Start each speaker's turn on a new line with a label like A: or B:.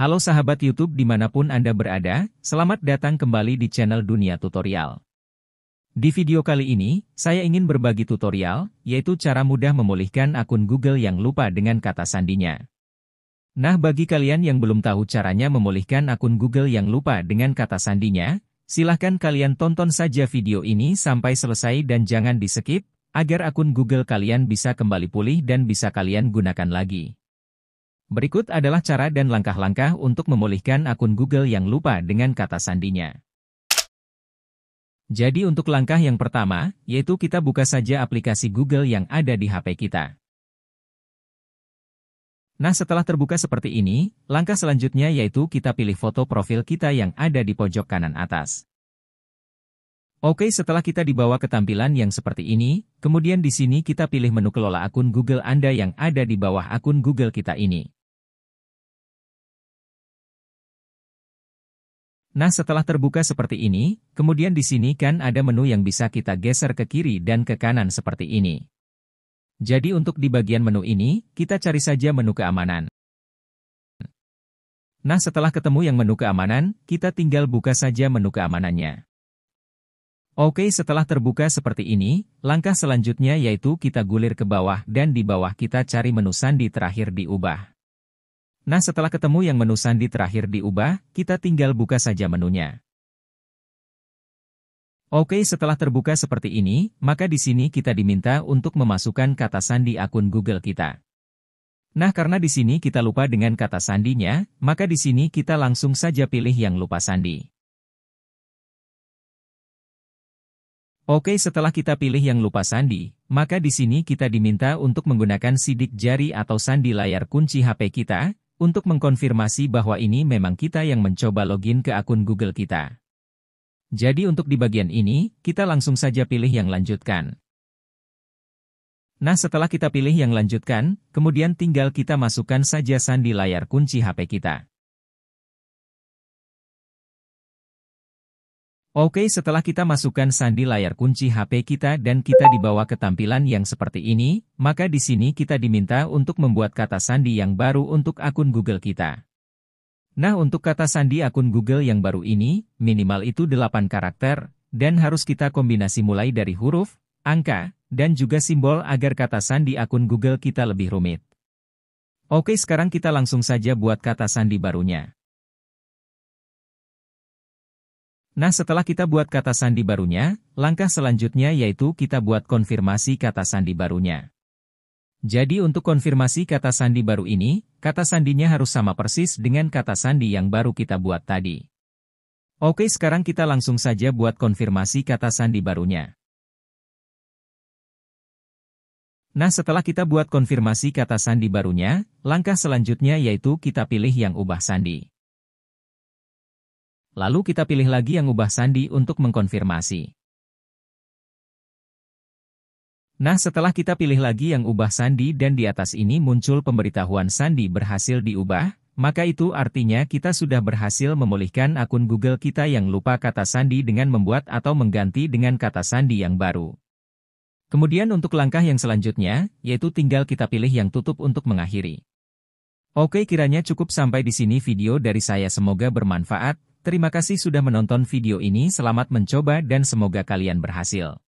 A: Halo sahabat YouTube dimanapun Anda berada, selamat datang kembali di channel Dunia Tutorial. Di video kali ini, saya ingin berbagi tutorial, yaitu cara mudah memulihkan akun Google yang lupa dengan kata sandinya. Nah bagi kalian yang belum tahu caranya memulihkan akun Google yang lupa dengan kata sandinya, silahkan kalian tonton saja video ini sampai selesai dan jangan di skip, agar akun Google kalian bisa kembali pulih dan bisa kalian gunakan lagi. Berikut adalah cara dan langkah-langkah untuk memulihkan akun Google yang lupa dengan kata sandinya. Jadi untuk langkah yang pertama, yaitu kita buka saja aplikasi Google yang ada di HP kita. Nah setelah terbuka seperti ini, langkah selanjutnya yaitu kita pilih foto profil kita yang ada di pojok kanan atas. Oke setelah kita dibawa ke tampilan yang seperti ini, kemudian di sini kita pilih menu kelola akun Google Anda yang ada di bawah akun Google kita ini. Nah setelah terbuka seperti ini, kemudian di sini kan ada menu yang bisa kita geser ke kiri dan ke kanan seperti ini. Jadi untuk di bagian menu ini, kita cari saja menu keamanan. Nah setelah ketemu yang menu keamanan, kita tinggal buka saja menu keamanannya. Oke setelah terbuka seperti ini, langkah selanjutnya yaitu kita gulir ke bawah dan di bawah kita cari menu sandi terakhir diubah. Nah setelah ketemu yang menu sandi terakhir diubah, kita tinggal buka saja menunya. Oke setelah terbuka seperti ini, maka di sini kita diminta untuk memasukkan kata sandi akun Google kita. Nah karena di sini kita lupa dengan kata sandinya, maka di sini kita langsung saja pilih yang lupa sandi. Oke setelah kita pilih yang lupa sandi, maka di sini kita diminta untuk menggunakan sidik jari atau sandi layar kunci HP kita, untuk mengkonfirmasi bahwa ini memang kita yang mencoba login ke akun Google kita. Jadi untuk di bagian ini, kita langsung saja pilih yang lanjutkan. Nah setelah kita pilih yang lanjutkan, kemudian tinggal kita masukkan saja sandi layar kunci HP kita. Oke setelah kita masukkan sandi layar kunci HP kita dan kita dibawa ke tampilan yang seperti ini, maka di sini kita diminta untuk membuat kata sandi yang baru untuk akun Google kita. Nah untuk kata sandi akun Google yang baru ini, minimal itu 8 karakter, dan harus kita kombinasi mulai dari huruf, angka, dan juga simbol agar kata sandi akun Google kita lebih rumit. Oke sekarang kita langsung saja buat kata sandi barunya. Nah setelah kita buat kata sandi barunya, langkah selanjutnya yaitu kita buat konfirmasi kata sandi barunya. Jadi untuk konfirmasi kata sandi baru ini, kata sandinya harus sama persis dengan kata sandi yang baru kita buat tadi. Oke sekarang kita langsung saja buat konfirmasi kata sandi barunya. Nah setelah kita buat konfirmasi kata sandi barunya, langkah selanjutnya yaitu kita pilih yang ubah sandi. Lalu kita pilih lagi yang ubah sandi untuk mengkonfirmasi. Nah setelah kita pilih lagi yang ubah sandi dan di atas ini muncul pemberitahuan sandi berhasil diubah, maka itu artinya kita sudah berhasil memulihkan akun Google kita yang lupa kata sandi dengan membuat atau mengganti dengan kata sandi yang baru. Kemudian untuk langkah yang selanjutnya, yaitu tinggal kita pilih yang tutup untuk mengakhiri. Oke kiranya cukup sampai di sini video dari saya semoga bermanfaat, Terima kasih sudah menonton video ini selamat mencoba dan semoga kalian berhasil.